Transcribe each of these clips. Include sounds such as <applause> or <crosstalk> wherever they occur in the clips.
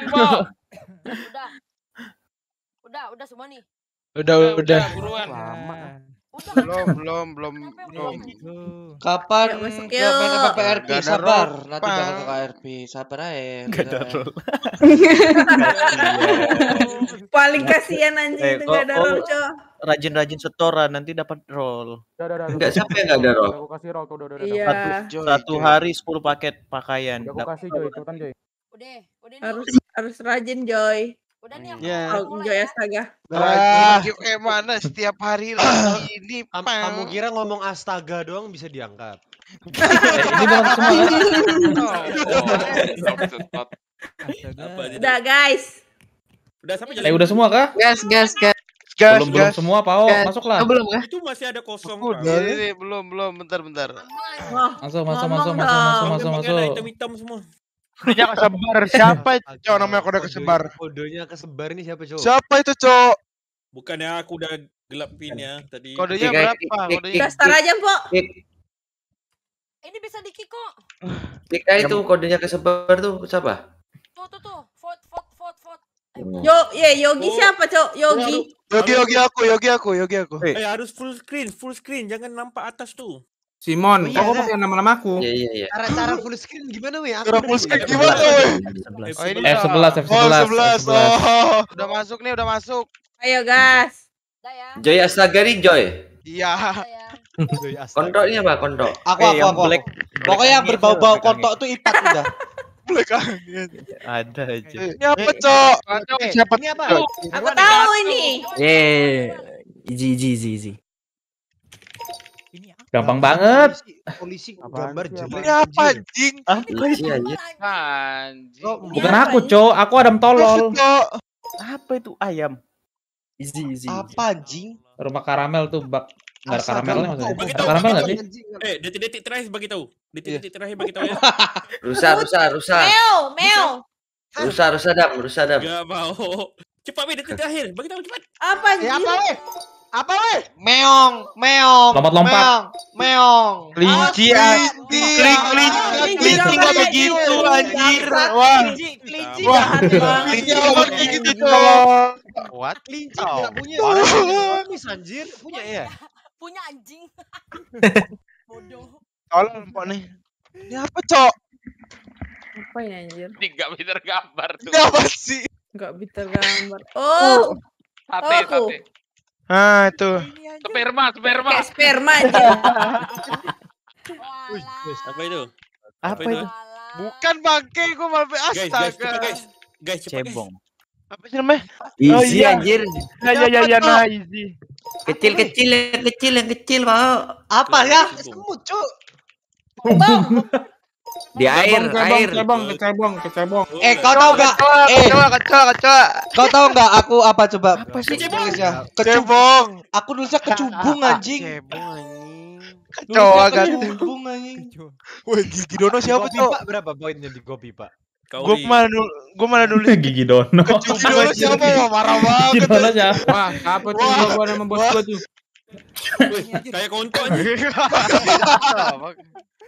<laughs> Udah. Udah, udah semua nih. Udah, udah. udah buruan. Lama. Udah. Belum, belum, belum, belum. Gitu. Kapan ya, kapan apa sabar, nanti bakal ke KRP. Sabar aja. Enggak ada roll. <laughs> Paling kasihan anjing eh, itu enggak ada oh, oh. roll Cok rajin-rajin setoran ah, nanti dapat roll. Enggak sampai enggak ada roll. Aku kasih roll tuh udah udah. Satu, hari 10 paket pakaian. Udah aku kasih Joy, itu kan Joy. Udah. Udah harus nih. harus rajin Joy. Udah nih aku yeah. mau Joy ya. Astaga. Ah, eh mana setiap hari lagi <clears throat> ini. Am kamu kira ngomong Astaga doang bisa diangkat? <laughs> ini Udah guys. Udah sampai eh, udah semua kah? Gas gas gas. Gas, belum gas, belum semua Pao, gas. masuklah. Oh, belum ya? Itu masih ada kosong. Udah, ini, belum belum bentar bentar. Masuk masuk masuk masuk masuk masuk masuk. Hitam semua kodenya kesebar. Siapa itu cowok namanya kode kesebar? Kodenya kesebar ini siapa cowok? Siapa itu cowok? Bukannya aku udah gelap pinnya tadi. Kodenya berapa? Kodenya. Dastar aja, Pok. Ini bisa dikik kok. Dika itu kodenya kesebar tuh siapa? Tuh tuh tuh. Vote vote vote vote. Eh, hmm. Yo, ya yeah, Yogi oh. siapa, Cok? Yogi. Yogi Yogi aku, Yogi aku, Yogi aku. Eh, harus full screen, full screen, jangan nampak atas tuh. Simon, oh, iya, kamu iya. nama-nama aku. Iya iya iya. Cara cara full screen gimana weh? Cara full screen gimana weh? Oh, F11 F11. Oh, F11. Oh. Udah masuk nih, udah masuk. Ayo gas. Joy Astagari Joy. Iya. <laughs> Kontok ini apa kontok? Aku eh, aku aku. Black, Pokoknya berbau-bau kontok tuh ipat udah. <laughs> Black Ada aja. Eh, ini apa, Cok? Siapa? Ini apa? Aku tahu ini. Eh, Izi, izi, izi, easy. Gampang polisi, banget. Polisi, polisi gambar jelek. Ini apa iya, iya. anjing? Apa iya, Anjing. Bukan aku, Cok. Aku Adam Tolol. Apa itu ayam? Izi, izi. Apa anjing? Rumah karamel tuh bak Gak ada karamelnya maksudnya. Ada karamel enggak sih? Eh, detik-detik terakhir bagi tahu. Detik-detik iya. terakhir bagi tahu ya. Rusa, <laughs> rusa, rusa. Meo, meo. Rusa, rusa dam, rusa dam. Gak mau. Cepat, Bi, detik terakhir. Bagi tahu cepat. Apa eh, anjing? apa, apa weh? Meong, meong. Lompat-lompat. Meong, meong. Kelinci anjing. Kelinci enggak begitu anjir. Wah. Kelinci enggak begitu banget. Kelinci gitu. Kuat. Kelinci enggak punya. Bisa anjir, punya ya? <laughs> Punya anjing. <laughs> Bodoh. Tolong lompat nih. Ini apa, Cok? Apa ini anjir? Ini gak bisa gambar tuh. Ini apa sih? Gak bisa gambar. Oh. Sate, oh. sate. Ah, itu. Sperma, sperma. Kayak sperma aja. <laughs> Wih, apa itu? Apa, apa itu? itu? Bukan bangke, gue malah astaga. Guys, guys, cepet guys. Guys, cepet Cebong. Guys. Apa sih namanya? Easy oh, iya. anjir. Ya ya ya ya nah easy. Kecil kecil yang kecil yang kecil mau. Apa ya? Semut, Cuk. Bang. Di air, cebong, air. Cebong, kecebong, kecebong. Eh, kau tahu enggak? Eh, kecoa, kecoa, Kau tahu enggak aku apa coba? Apa sih tulisnya? Kecebong. Aku nulisnya kecubung anjing. Kecoa kan. Kecubung anjing. Woi, Gigi Dono siapa tuh? Pak berapa poinnya di kopi, Pak? Gue mana dulu, gue mana dulu Gigi Dono. Kecubung Dono siapa? Marah banget. Gigi Dono siapa? Wah, apa tuh gua nama bos gua tuh? Kayak konco anjing.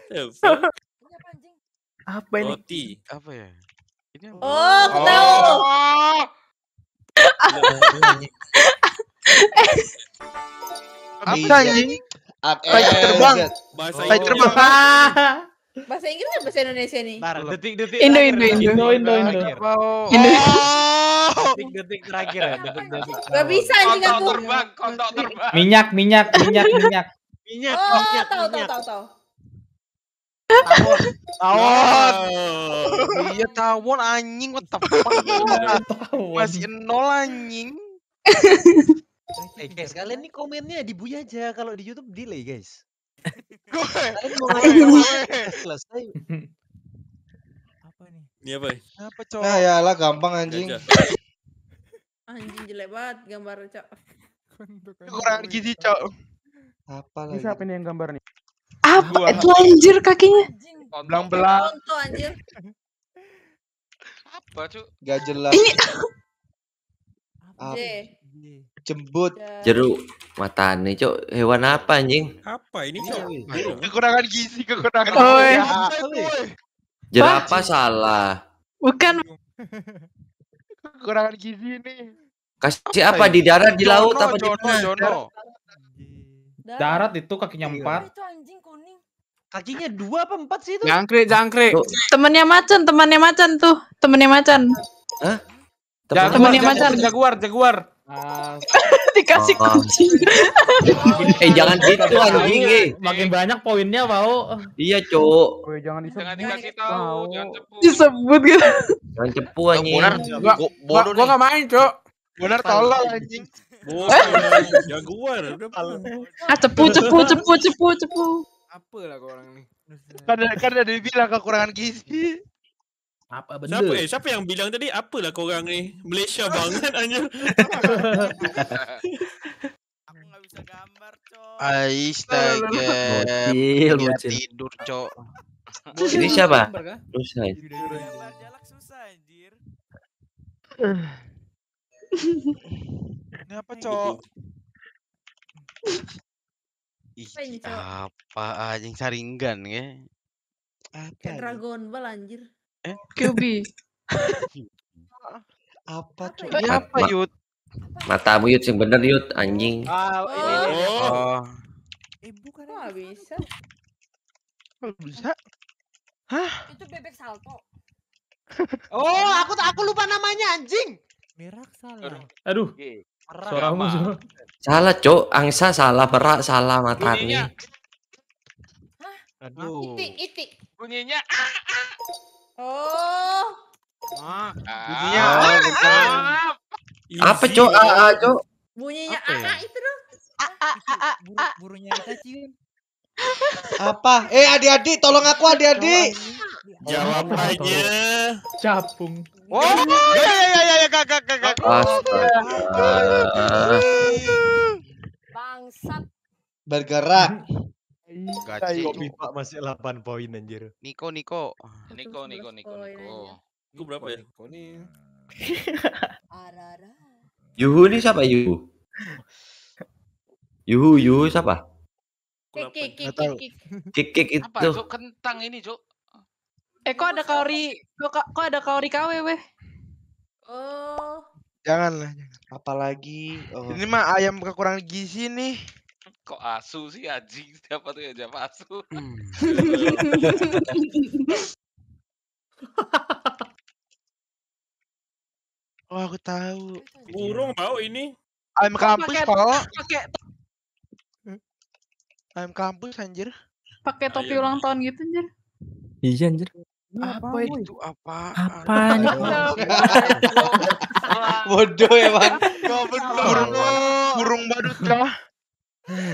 <laughs> Apa ini? Roti. Apa ya? Ini apa? Oh, aku oh. tahu. Oh. apa Apa ini? Eh, terbang. Bahasa Tai terbang. <laughs> Bahasa Inggris atau bahasa Indonesia nih? Bar, detik detik. Indo Indo Indo Indo Indo. Indo. Oh. Detik detik terakhir ya. Detik detik. Gak bisa anjing aku. Kontok terbang, kontok terbang. Minyak minyak minyak minyak. Minyak. Oh, tahu tahu tahu tahu. Tawon. Tawon. Iya tawon anjing what the fuck. Masih nol anjing. Eh, eh guys, kalian nih komennya di Buya aja kalau di YouTube delay guys. Gue. Selesai. Apa nih? Ini apa? Apa cowok? Nah, ya lah gampang anjing. anjing jelek banget gambar cok. Kurang gizi cok. Apa lagi? siapa nih yang gambar nih? apa itu anjir kakinya belang belang apa cu gak jelas ini apa? jembut jeruk mata ini cok hewan apa anjing apa ini cok kekurangan gizi kekurangan oh, ya. apa salah bukan kekurangan gizi ini kasih apa, di darat di laut apa di mana Darat itu kakinya iya. empat. Itu anjing kuning. Kakinya dua apa empat sih itu? Jangkrik, jangkrik. Temennya macan, temennya macan tuh, temennya macan. Hah? Temennya, macan. Jaguar, jaguar. <laughs> Dikasih oh, kucing. Eh, eh jangan gitu anjing. Makin banyak poinnya mau. Iya, Cuk. Oh, iya, jangan disebut. Jangan dikasih jangan cepu. gitu. Jangan cepu anjing. gua, gak main, Cuk. bener tolong. anjing. Jagoan. Eh? Ah cepu cepu cepu cepu cepu. Apalah kau orang ni. Kan kan ada bilang kekurangan gizi. Apa benda? Siapa eh? Siapa yang bilang tadi apalah kau orang ni? Malaysia <laughs> banget anjir. Aku enggak bisa gambar, cok. Astaga. Bocil, bocil. Tidur, cok. Ini siapa? Rusai. Jalak susah anjir. <laughs> apa Cok? Gitu. Ih, apa aja yang saringan ya? Apa? Dragon Ball anjir. Eh? QB. apa, Cok? Apa, ya, apa, Yud? Matamu Yud yang bener Yud anjing. Oh. oh. oh. Ibu kan oh, bisa. Kok bisa? Hah? Itu bebek salto. oh, aku aku lupa namanya anjing. merak salah. Aduh. Aduh. Suaramu suara. Salah, Cok. Angsa salah, perak salah, matani. Aduh. Itik, itik. Bunyinya ah, Ah. Oh. Ah, bunyinya ah, ah, ah. Apa, Cok? A a, Cok. Bunyinya ya? a a itu loh. A a a a. Burungnya kita cium. Apa? Eh adik-adik, tolong aku adik-adik. Jawabannya capung. Oh, ya ya ya ya ya kak kak Astaga. Bangsat. Bergerak. Gaji. Kok Pipa masih 8 poin anjir. Niko Niko. Niko Niko Niko Niko. itu berapa ya? Niko nih. Yuhu ini siapa Yuhu? Yuhu Yuhu siapa? Kik, kik, kik, itu. Apa, Kentang ini, cuk Eh, kok ada kaori, kok, kok ada kaori kawe weh? Oh. jangan lah Apalagi. Oh. Ini mah ayam kekurangan gizi nih. Kok asu sih anjing? Siapa tuh yang jawab asu? Hmm. <laughs> oh, aku tahu. Iya. Burung mau ini. Ayam kampus, kok Pakai ayam kampus anjir pakai topi ayam. ulang tahun gitu anjir iya anjir apa, itu apa apa nih bodoh emang burung burung badut lah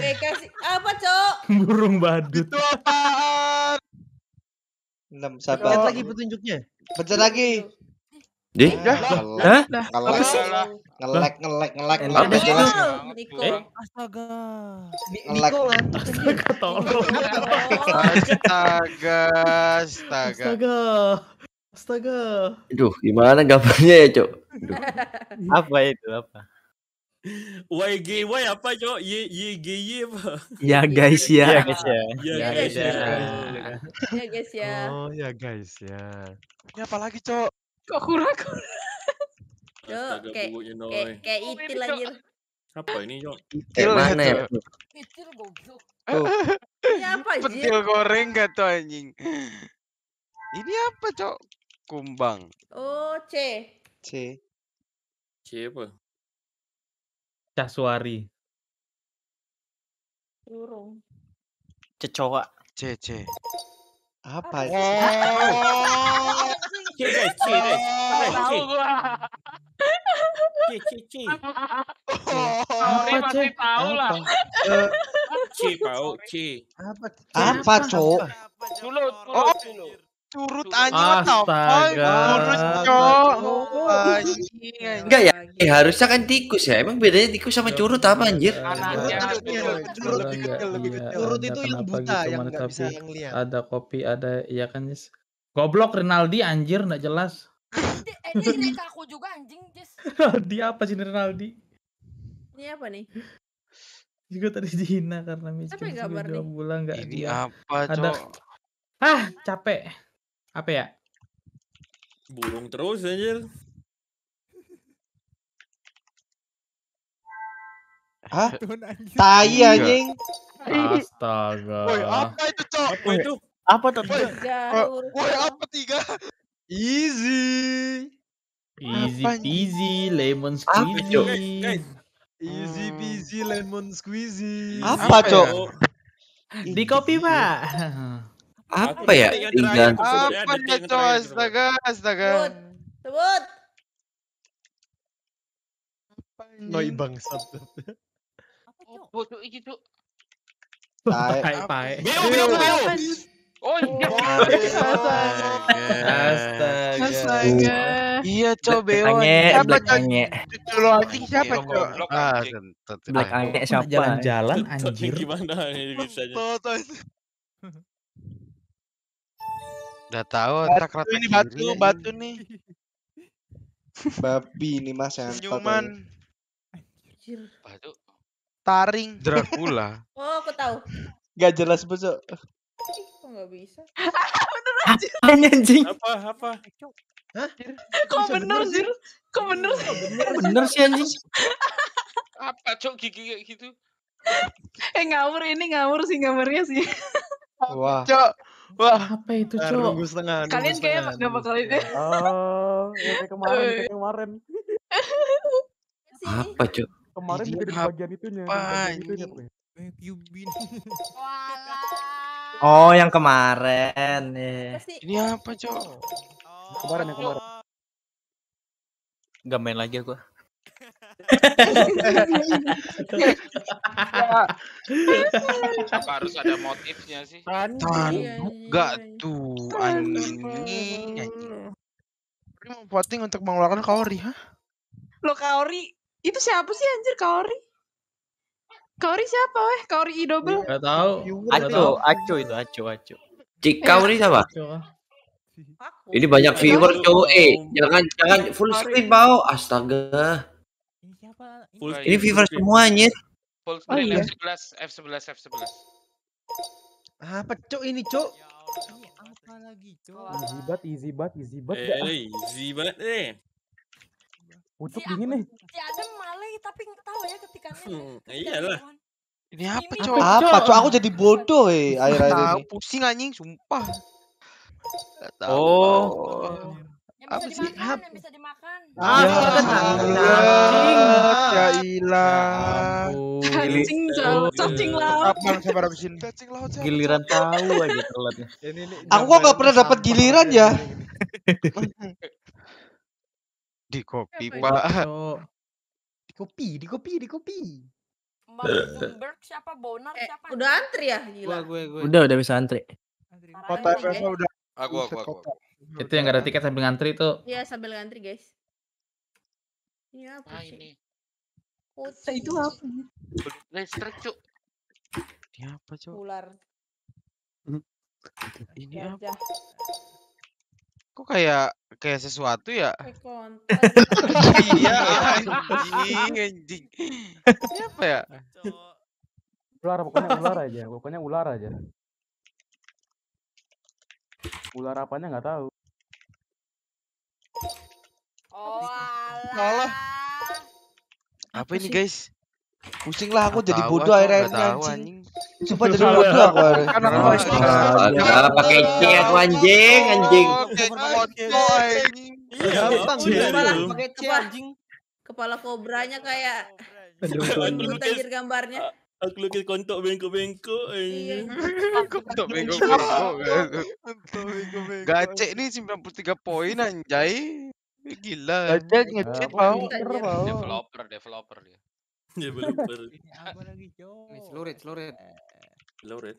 eh kasih apa cok burung badut itu apa enam sabar lagi petunjuknya pecah lagi di Dih? Udah. Hah? Ngelek. Apa sih? Ngelek, ngelek, ngelek, ngelek. Udah jelas. Niko. Eh? Astaga. Ngelek. <laughs> Astaga, tolong. Astaga, astaga. Astaga. Astaga. Aduh, gimana gambarnya ya, Cok? <laughs> Apa itu, apa? YG Y apa cok? Y Y G Y apa? Ya guys ya. Ya guys ya. Ya, ya guys ya. ya. Ya guys ya. Oh ya guys ya. Ini apa lagi cok? Kok kurang kura Yo, kayak kayak oh, itil Apa ini, Yo? Itil mana ya? Gitu. Itil goblok. Ini apa, Petil goreng gak tuh anjing. Ini apa, Cok? Kumbang. Oh, C. C. C apa? Caswari. Burung. Cecoa. C, C. Apa? Oh. Cie guys, cie, guys. cie cie. C C Apa Tahu lah. Cie pau cie. Apa? Apa cok? Curut Oh, curut anjing atau curut enggak ya eh, harusnya kan tikus ya emang bedanya tikus sama curut apa anjir curut iya, itu yang buta gitu, yang bisa ada kopi ada ya kan Goblok Rinaldi anjir nggak jelas. Ini naik aku juga anjing, Rinaldi <laughs> apa sih Rinaldi? Ini apa nih? Juga tadi dihina karena miskin sudah gambar dua bulan nggak Ini dia. apa, Ada... Cok? Ah, capek. Apa ya? Burung terus anjir. Hah? Tai iya. anjing. Astaga. Woi, apa itu, Cok? Apa ya? itu? Apa tuh? Woi, apa tiga? Easy. Easy hmm. peasy, lemon squeezy. Apa, Easy peasy, lemon squeezy. Apa, Cok? Ya? Di kopi, Pak. Apa ya? Apa ya, Cok? Astaga, astaga. Sebut. Noi bangsat. Apa, Cok? Cok, iki, Cok. Pai, biu Beo, beo, Oh iya. Oh, iya. Astaga. Astaga. Iya, coba Bewan. Siapa Ange? Lo anjing siapa, iya, cow? Ah, Black Ange siapa? Jalan-jalan anjir. Gimana ini bisa Udah tahu rata ini batu, batu nih. Babi ini Mas yang Cuman Batu. Taring Dracula. <laughs> Oh, aku tahu. Gak jelas, besok nggak bisa. bener anjir. Apa anjing? Apa apa? Hah? Kok bener anjir? Kok bener sih? Bener sih anjing. apa cok gigi kayak gitu? eh ngawur ini ngawur sih gambarnya sih. Wah. Cok. Wah, apa itu, Cok? Nunggu setengah. Kalian kayak enggak bakal ini Oh, ya kayak kemarin, kayak kemarin. apa, Cok? Kemarin juga di bagian itunya, di itu itunya, Pak. Oh, yang kemarin. Yeah. Ini apa, Cok? Oh. Kemarin yang kemarin. Gak main lagi aku. <laughs> Apa harus ada motifnya sih? Tanduk iya, iya, iya. gak tuh anjing. Ini mau voting untuk mengeluarkan Kaori, ha? Lo Kaori, itu siapa sih anjir Kaori? Kaori siapa weh? Kaori I double? Enggak tahu. Acu, ya? Acu itu Acu, Acu. Cik iya. Kaori siapa? Ini banyak iya, viewer cowok eh jangan jangan iya, full screen bau astaga. Full ini viewer semuanya. Full screen F11 F11 F11. Apa cok ini cuk? Ya ini apa lagi cuk? Easy bat, easy bat, easy bat. Eh, ya. easy bat eh. Untuk si dingin nih. Si Adam malai ya, tapi tahu ya ketika hmm, iya ketika iyalah. Ini apa cowok? Apa cowok? Aku jadi bodoh eh akhir-akhir ini. pusing anjing sumpah. Tahu. Oh. Yang apa sih? Dimakan, apa? Yang bisa dimakan. Ah, ya, ya ilah. Cacing, cacing laut. Apa yang saya sabar sini? cacing laut? Giliran tahu aja telatnya. Aku kok gak pernah dapat giliran ya. <laughs> Di kopi, Pak. <laughs> Di kopi, di kopi, di kopi. Mark siapa Bonar eh, siapa? Udah antri ya gila. Gua, gue, gue. Udah udah bisa antri. Kota Reva udah. Aku aku aku. Itu yang gak ada tiket sambil ngantri tuh. Iya sambil ngantri guys. Iya apa ah, sih? ini. Kota itu apa? Listrik cuk. Ini apa cuk? Ular. Hmm. Ini apa? kok kayak kayak sesuatu ya? <laughs> Iya, anjing, <laughs> anjing. Siapa ya? Ular, pokoknya ular aja, pokoknya ular aja. Ular apanya nggak tahu. Oh, Allah. Apa ini guys? Pusing lah aku jadi bodoh akhirnya anjing. Sumpah jadi bodoh aku Karena pakai ah, C aku anjing, anjing. kepala pakai C anjing. Kepala kobranya kayak <laughs> anjir gambarnya. Aku lukis iya. <laughs> kontok bengkok-bengkok. Kontok bengkok-bengkok. Gacek ni 93 poin anjay. Gila. Gacek ngecek mau. Developer, developer dia. Developer. Apa lagi, Jo? Ini selurit, selurit. Eh. Loret,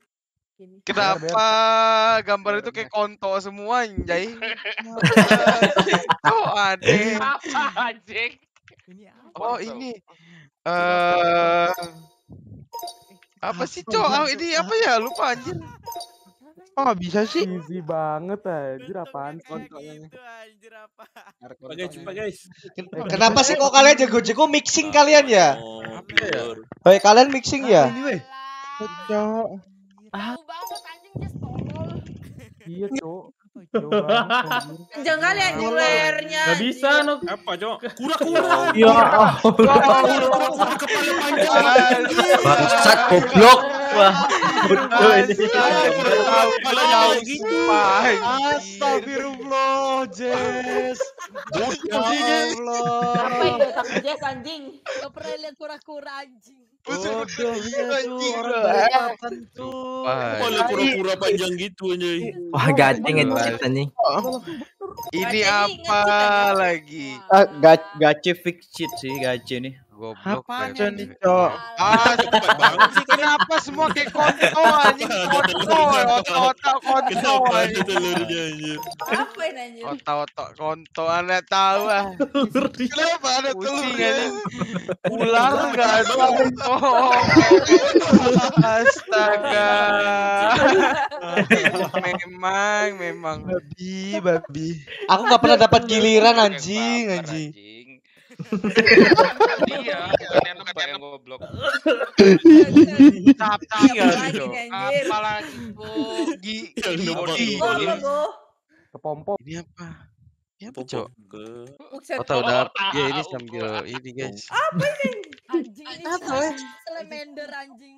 Kenapa gambar itu kayak konto semua anjay? <laughs> oh aneh. Apa anjing? Oh ini. Eh. eh apa sih cowok ini apa ya lupa anjir. Oh gak bisa sih? Easy banget anjir apaan kontonya. Gitu, anjir apa? Oke, guys. Eh, kenapa sih kok kalian jago-jago mixing kalian ya? Oh, kalian mixing ya? Cok. Ah. banget anjing Iya, <laughs> Cok. <laughs> Gitu. Jangan lihat julernya. Gak bisa, nuk. Apa, Cok? Kura-kura. <laughs> Ya. Kepala panjang. Bangsat iya. goblok. Wah, betul ini. Kalau jauh gitu. Astagfirullah, Jess. Apa yang sama Jess anjing? Gak pernah lihat kura-kura anjing. Bodoh tuh gitu, panjang gitu anjing. Wah, gading ya, nih. Ini apa lagi? Gace fix cheat sih gace nih goblok. Apanya nih, Cok? Ah, <laughs> banget sih. Kenapa semua kayak konto anjing? Konto, otak-otak konto. Kenapa ada telurnya anjir? Otak-otak konto, anda tahu ah. Kenapa ada telurnya? Ular enggak ada konto. Astaga. memang, memang. Babi, babi. Aku nggak pernah dapat giliran anjing, anjing iya, kalian tuh yang goblok. Tap tap gitu. Apalagi Bogi. Bogi. Kepompong. Ini apa? Ya apa, Cok? Oh, tahu dah. Ya ini sambil ini, guys. Apa ini? Anjing ini. Apa? Salamander anjing.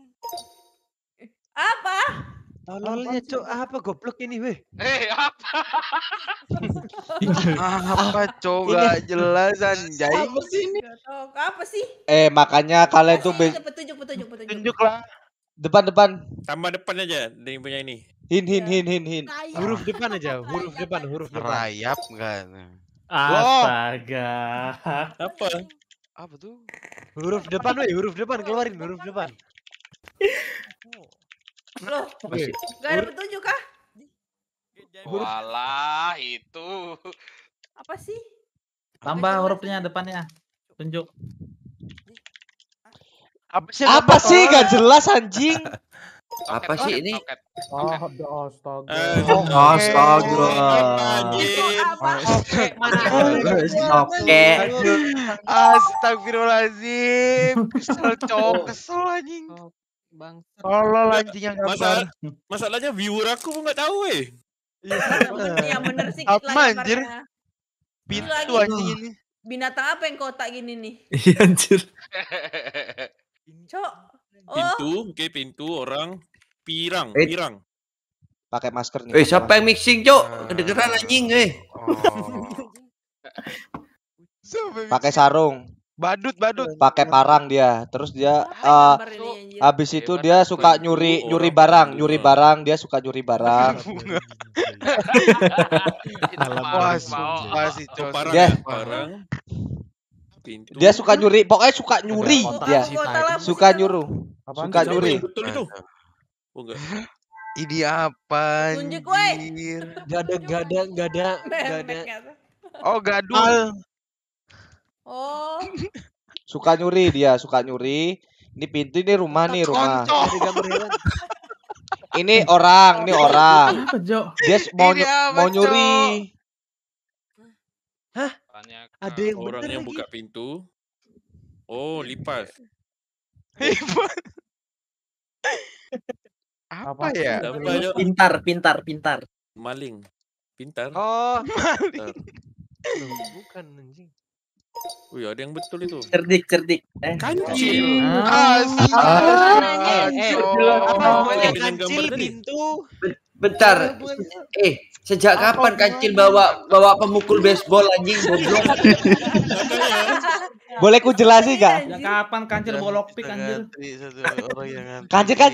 Apa? Tololnya cok apa goblok ini weh? Eh apa? <laughs> Ah, apa cok gak jelas anjay. Apa sih ini? Apa sih? Eh makanya kalian tuh petunjuk petunjuk petunjuk. lah. Depan depan. Tambah depan aja dari punya ini. Hin hin iya. hin hin hin. Huruf depan aja, huruf depan, huruf depan. Rayap enggak. Astaga. Apa? Apa tuh? Huruf depan weh, huruf depan keluarin huruf depan. Loh, gak ada petunjuk kah? Walah, itu. Apa sih? Tambah hurufnya depannya. Tunjuk. Apa sih? Apa sih? Gak jelas anjing. Apa sih ini? Oh, astaga. Astaga. Oke. Astagfirullahaladzim. Kesel cowok, kesel anjing. Bang. Tolol anjing yang gambar. masalahnya viewer aku pun nggak tahu eh. Iya. bener sih Apa anjir? Pintu ini. Binatang apa yang kotak gini nih? <laughs> Iya anjir. Cok. Pintu, oke pintu orang pirang, eh. pirang. Pakai masker nih. Eh, siapa yang mixing, Cok? Ah. Kedengeran anjing, eh. Oh. Pakai sarung. Badut, badut. Pakai parang dia. Terus dia ah, uh, habis itu dia suka nyuri nyuri barang, nyuri barang, dia suka nyuri barang. sih, <laughs> Dia Dia suka nyuri, pokoknya suka nyuri dia. suka nyuruh. Suka nyuri. <laughs> Ini apa? Tunjuk gue. Gada gada gada gada. Oh, gaduh. Oh. suka nyuri dia, suka nyuri. Ini pintu ini rumah nih rumah. ini orang, ini orang. Dia mau mau nyuri. Hah? Ada yang orang yang buka pintu. Oh, lipas. <laughs> Apa, ya? Pintar, pintar, pintar. Maling. Pintar. Oh, maling. Bukan anjing. Wih, ada yang betul itu. Cerdik, cerdik. Eh, kancil. Kancil pintu. Bentar. Eh, sejak kapan kancil bawa bawa pemukul baseball anjing goblok? Boleh ku jelasin gak? Sejak kapan kancil bolok pik anjir? Kancil kan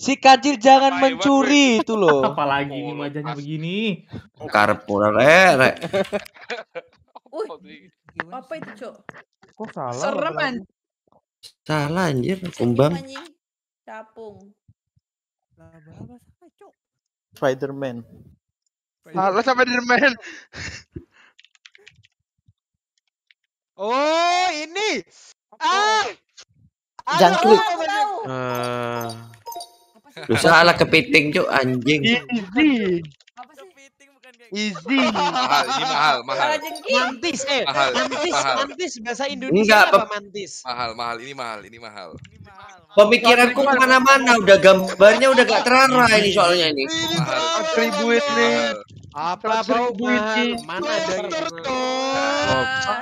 si kancil jangan mencuri itu loh. <laughs> Apalagi ini wajahnya begini. Karpur eh, rek. Wih. <laughs> Gimana apa itu cok kok salah serem anjir salah anjir kumbang capung Spiderman salah Spiderman Oh ini ah Jangan klik. Uh, bisa ala kepiting cok anjing. Easy. mahal, ini mahal, mahal. Mantis, eh, mahal, mantis, mahal. mantis bahasa Indonesia Enggak, apa mantis? Mahal, mahal, ini mahal, ini mahal. Pemikiranku kemana-mana, udah gambarnya udah gak terarah ini soalnya ini. Atribut nih. Apa atribut sih? Mana ada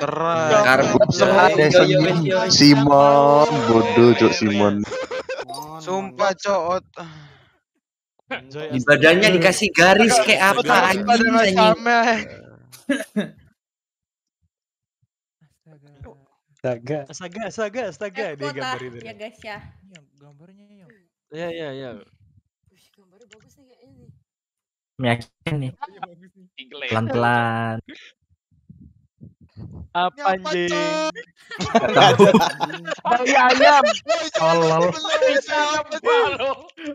Keren. Karbon ada Simon, bodoh cok Simon. Sumpah cok. Di badannya dikasih garis kayak apa anjing? anjing. Astaga. Astaga, astaga, astaga dia itu. Ya guys ya. Iya, gambarnya ya. Ya ya ya. Gambarnya bagus nih kayaknya nih. Meyakin iya, nih. Pelan-pelan. Apa anjing? <laughs> Dari ayam. Tolol. Eh,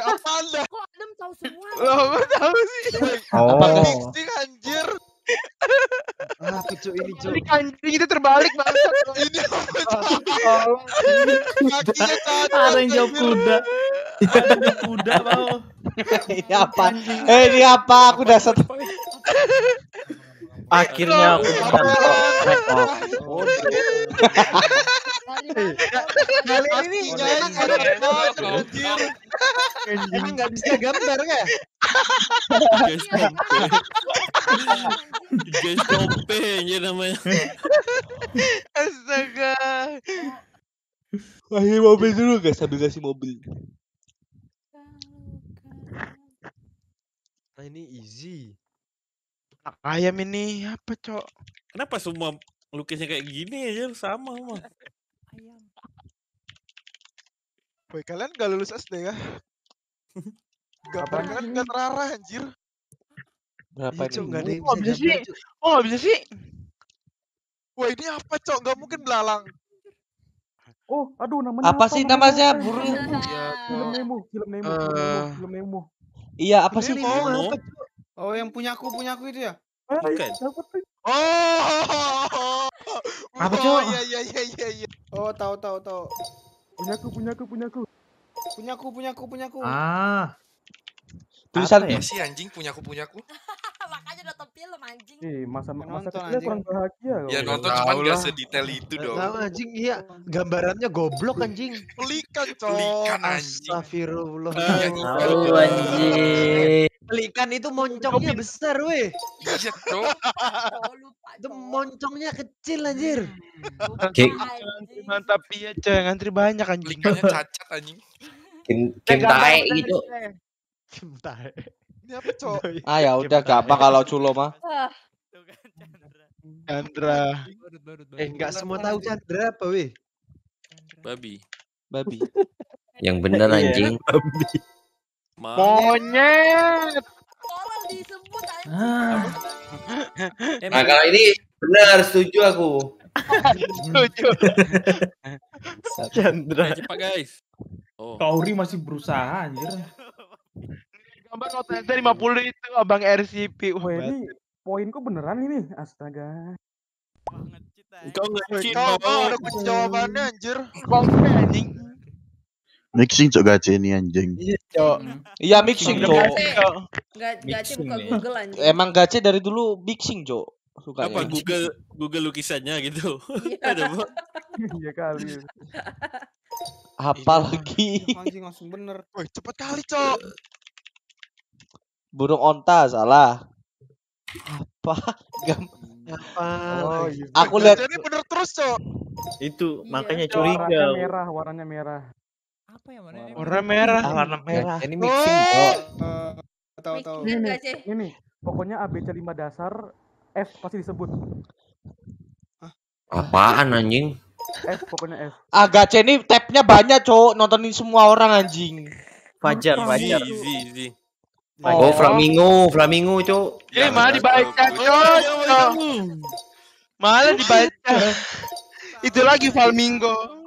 apa anda? Kok Adam tahu semua? Lo tahu sih? <laughs> apa oh. Mixing anjir. Ah, cucu ini cucu. Ini kancing itu terbalik banget. <laughs> ini Kakinya Ada yang jawab kuda. kuda mau. ini apa? Eh ini apa? Aku udah satu. Akhirnya aku bisa Kali ini jangan Emang nggak bisa gambar ya? Guys topeng. Guys topeng ya namanya. Astaga. Kasih mobil dulu guys, sambil kasih mobil. Nah ini easy ayam ini apa, Cok? Kenapa semua lukisnya kayak gini aja sama mah? Ayam. kalian gak lulus SD ya? apa-apa kan gak terarah anjir. Berapa ini? Cok, gak ada yang oh, bisa, sih. Oh, gak bisa sih. Wah, ini apa, Cok? Gak mungkin belalang. Oh, aduh namanya apa, apa sih namanya burung? Iya, film Nemo, film Nemo, film Nemo. Iya, apa sih? Nemo. Oh, yang punya aku, punya aku itu ya? Bukan. Oh. Apa coba? Iya iya iya iya iya. Oh, tahu tahu tahu. Punya aku, punya aku, punya aku. Punya aku, punya aku, punya aku. Ah. Tulisan ya? sih anjing punya aku, punya aku. <laughs> Makanya nonton film anjing. masa masa kecil kurang bahagia loh. Ya nonton cuma enggak sedetail itu dong. Tahu anjing, iya. Gambarannya goblok anjing. Pelikan, coy. Pelikan anjing. Astagfirullah. Tahu anjing. Pelikan itu moncongnya besar weh iya tuh <laughs> oh, itu moncongnya kecil anjir hmm, Oke. mantap iya Yang antri banyak anjir. Pelikannya cacat anjing <laughs> Kim, eh, Kim Tae gitu Kim Tae ini apa ah ya udah gak apa kalau culo mah Chandra eh nggak semua tahu Chandra apa weh babi babi <laughs> yang bener iya. anjing babi Monyet. Ah. Nah, kalau ini benar setuju aku. setuju. Chandra. Cepat guys. Oh. Kauri masih berusaha anjir. Gambar lima 50 itu Abang RCP. Wah, ini poinku beneran ini. Astaga. Kau ngecit. Kau udah jawabannya anjir. Bangke anjing. Mixing cok gaji ini anjing. Iya cok. Hmm. Iya mixing cok. Gace buka Google iya. anjing. Emang gaji dari dulu mixing cok. Suka Apa Google Google lukisannya gitu. Iya. Ada bu. Iya kali. Apa lagi? Anjing langsung bener. Woi cepet kali cok. Burung onta salah. Apa? Gam apa? Oh, iya. Aku lihat. Ini bener terus cok. Iya, Itu makanya curiga. Warnanya merah, warnanya merah apa ya mana warna merah warna merah ini mixing oh. Uh, tahu tahu ini ini pokoknya ABC 5 dasar F pasti disebut apaan anjing F pokoknya F Agace ah, ini tapnya banyak cowok nontonin semua orang anjing Fajar Fajar Oh, oh flamingo, flamingo, cok. Eh, malah dibaca, cok. Malah <laughs> dibaca. Itu lagi flamingo.